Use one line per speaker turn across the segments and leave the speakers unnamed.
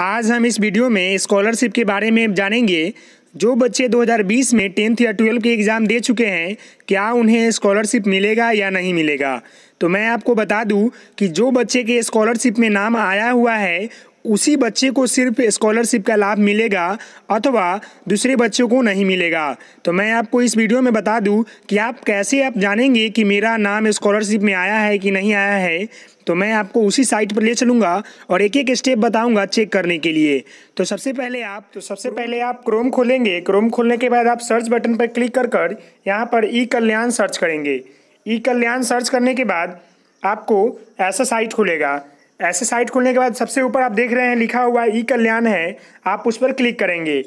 आज हम इस वीडियो में स्कॉलरशिप के बारे में जानेंगे जो बच्चे 2020 में टेंथ या ट्वेल्व के एग्ज़ाम दे चुके हैं क्या उन्हें स्कॉलरशिप मिलेगा या नहीं मिलेगा तो मैं आपको बता दूं कि जो बच्चे के स्कॉलरशिप में नाम आया हुआ है उसी बच्चे को सिर्फ स्कॉलरशिप का लाभ मिलेगा अथवा दूसरे बच्चों को नहीं मिलेगा तो मैं आपको इस वीडियो में बता दूं कि आप कैसे आप जानेंगे कि मेरा नाम स्कॉलरशिप में आया है कि नहीं आया है तो मैं आपको उसी साइट पर ले चलूँगा और एक एक स्टेप बताऊँगा चेक करने के लिए तो सबसे पहले आप तो सबसे पहले आप क्रोम खोलेंगे क्रोम खोलने के बाद आप सर्च बटन पर क्लिक कर कर यहाँ पर ई कल्याण सर्च करेंगे ई कल्याण सर्च करने के बाद आपको ऐसा साइट खुलेगा ऐसे साइट खुलने के बाद सबसे ऊपर आप देख रहे हैं लिखा हुआ ई कल्याण है आप उस पर क्लिक करेंगे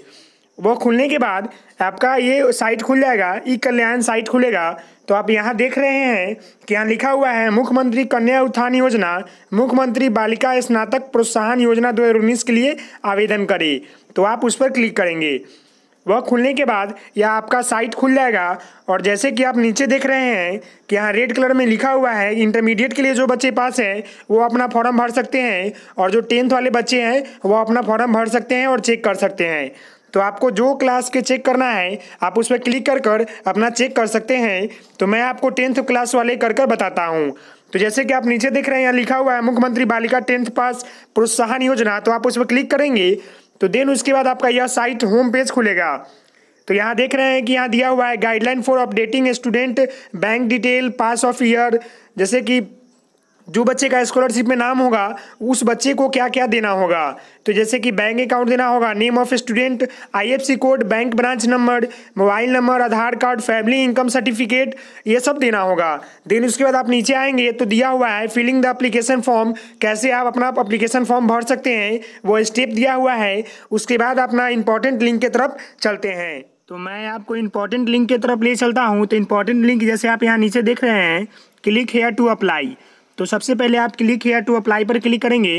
वो खुलने के बाद आपका ये साइट खुल जाएगा ई कल्याण साइट खुलेगा तो आप यहाँ देख रहे हैं कि यहाँ लिखा हुआ है मुख्यमंत्री कन्या उत्थान योजना मुख्यमंत्री बालिका स्नातक प्रोत्साहन योजना दो के लिए आवेदन करें तो आप उस पर क्लिक करेंगे वह खुलने के बाद यह आपका साइट खुल जाएगा और जैसे कि आप नीचे देख रहे हैं कि यहाँ रेड कलर में लिखा हुआ है इंटरमीडिएट के लिए जो बच्चे पास हैं वो अपना फॉर्म भर सकते हैं और जो टेंथ वाले बच्चे हैं वो अपना फॉर्म भर सकते हैं और चेक कर सकते हैं तो आपको जो क्लास के चेक करना है आप उस पर क्लिक कर कर अपना चेक कर सकते हैं तो मैं आपको टेंथ क्लास वाले कर कर बताता हूँ तो जैसे कि आप नीचे देख रहे हैं यहाँ लिखा हुआ है मुख्यमंत्री बालिका टेंथ पास प्रोत्साहन योजना तो आप उस पर क्लिक करेंगे तो देन उसके बाद आपका यह साइट होम पेज खुलेगा तो यहाँ देख रहे हैं कि यहाँ दिया हुआ है guideline for updating student bank detail pass of year जैसे कि जो बच्चे का स्कॉलरशिप में नाम होगा उस बच्चे को क्या क्या देना होगा तो जैसे कि बैंक अकाउंट देना होगा name of student IFC code bank branch number mobile number Aadhaar card family income certificate ये सब देना होगा देन उसके बाद आप नीचे आएंगे तो दिया हुआ है फिलिंग द अप्लीकेशन फॉर्म कैसे आप अपना अप्लीकेशन फॉर्म भर सकते हैं वो स्टेप दिया हुआ है उसके बाद अपना इंपॉर्टेंट लिंक की तरफ चलते हैं तो मैं आपको इंपॉर्टेंट लिंक की तरफ ले चलता हूँ तो इंपॉर्टेंट लिंक जैसे आप यहाँ नीचे देख रहे हैं क्लिक हेयर टू अप्लाई तो सबसे पहले आप क्लिक हेयर टू अप्लाई पर क्लिक करेंगे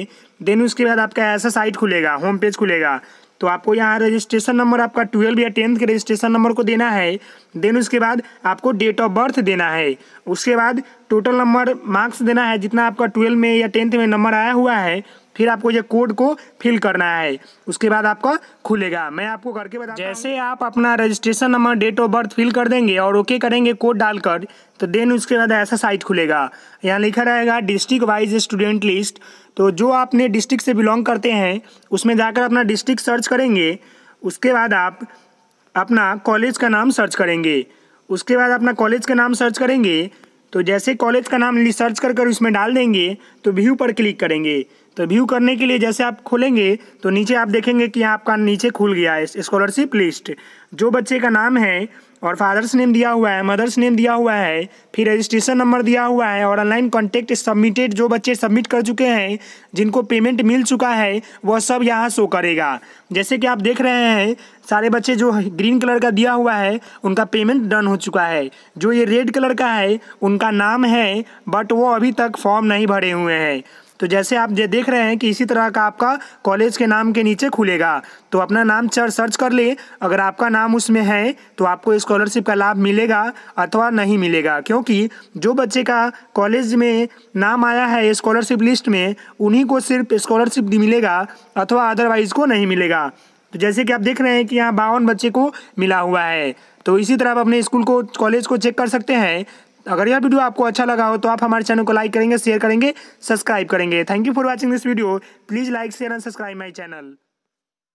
देन उसके बाद आपका ऐसा साइट खुलेगा होम पेज खुलेगा तो आपको यहाँ रजिस्ट्रेशन नंबर आपका ट्वेल्व या टेंथ के रजिस्ट्रेशन नंबर को देना है देन उसके बाद आपको डेट ऑफ बर्थ देना है उसके बाद टोटल नंबर मार्क्स देना है जितना आपका ट्वेल्व में या टेंथ में नंबर आया हुआ है फिर आपको ये कोड को फिल करना है उसके बाद आपका खुलेगा मैं आपको करके बता जैसे आप अपना registration number date of birth fill कर देंगे और ओके करेंगे कोड डालकर तो देन उसके बाद ऐसा साइट खुलेगा यहाँ लिखा रहेगा डिस्ट्रिक्ट वाइज स्टूडेंट लिस्ट तो जो आपने डिस्ट्रिक्ट से बिलोंग करते हैं उसमें जाकर अपना डिस्ट्रिक्ट सर्च करेंगे उसके बाद आप अपना कॉलेज का नाम सर्च करेंगे उसके बाद अपना कॉलेज का नाम सर्च करेंगे तो जैसे कॉलेज का नाम सर्च कर कर उसमें डाल देंगे तो व्यू पर क्लिक करेंगे तो व्यू करने के लिए जैसे आप खोलेंगे तो नीचे आप देखेंगे कि आपका नीचे खुल गया है स्कॉलरशिप लिस्ट जो बच्चे का नाम है और फादर्स नेम दिया हुआ है मदर्स नेम दिया हुआ है फिर रजिस्ट्रेशन नंबर दिया हुआ है और ऑनलाइन कॉन्टेक्ट सबमिटेड जो बच्चे सबमिट कर चुके हैं जिनको पेमेंट मिल चुका है वह सब यहाँ शो करेगा जैसे कि आप देख रहे हैं सारे बच्चे जो ग्रीन कलर का दिया हुआ है उनका पेमेंट डन हो चुका है जो ये रेड कलर का है उनका नाम है बट वो अभी तक फॉर्म नहीं भरे हुए हैं तो जैसे आप ये देख रहे हैं कि इसी तरह का आपका कॉलेज के नाम के नीचे खुलेगा तो अपना नाम चर सर्च कर ले अगर आपका नाम उसमें है तो आपको स्कॉलरशिप का लाभ मिलेगा अथवा नहीं मिलेगा क्योंकि जो बच्चे का कॉलेज में नाम आया है स्कॉलरशिप लिस्ट में उन्हीं को सिर्फ स्कॉलरशिप मिलेगा अथवा अदरवाइज़ को नहीं मिलेगा तो जैसे कि आप देख रहे हैं कि यहाँ बावन बच्चे को मिला हुआ है तो इसी तरह आप अपने स्कूल को कॉलेज को चेक कर सकते हैं अगर यह वीडियो आपको अच्छा लगा हो तो आप हमारे चैनल को लाइक करेंगे शेयर करेंगे सब्सक्राइब करेंगे thank you for watching this video please like share and subscribe my channel